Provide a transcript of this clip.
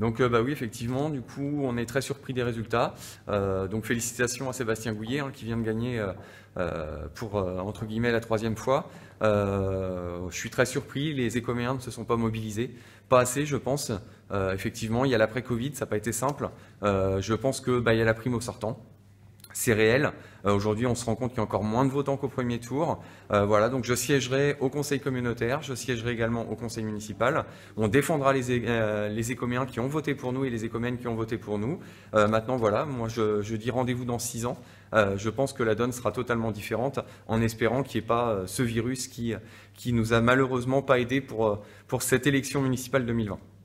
Donc euh, bah oui, effectivement, du coup, on est très surpris des résultats. Euh, donc félicitations à Sébastien Gouillet hein, qui vient de gagner euh, pour, entre guillemets, la troisième fois. je suis très surpris, les écoméens ne se sont pas mobilisés. Pas assez, je pense. effectivement, il y a l'après-Covid, ça n'a pas été simple. je pense que bah, y a la prime au sortant. C'est réel. Euh, aujourd'hui, on se rend compte qu'il y a encore moins de votants qu'au premier tour. Euh, voilà, donc je siégerai au conseil communautaire, je siégerai également au conseil municipal. On défendra les, euh, les écoméens qui ont voté pour nous et les écoméennes qui ont voté pour nous. maintenant, voilà, moi je, dis rendez-vous dans six ans. je pense que la donne sera totalement différente en espérant qu'il n'y ait pas ce virus qui, qui nous a malheureusement pas aidé pour, pour cette élection municipale 2020.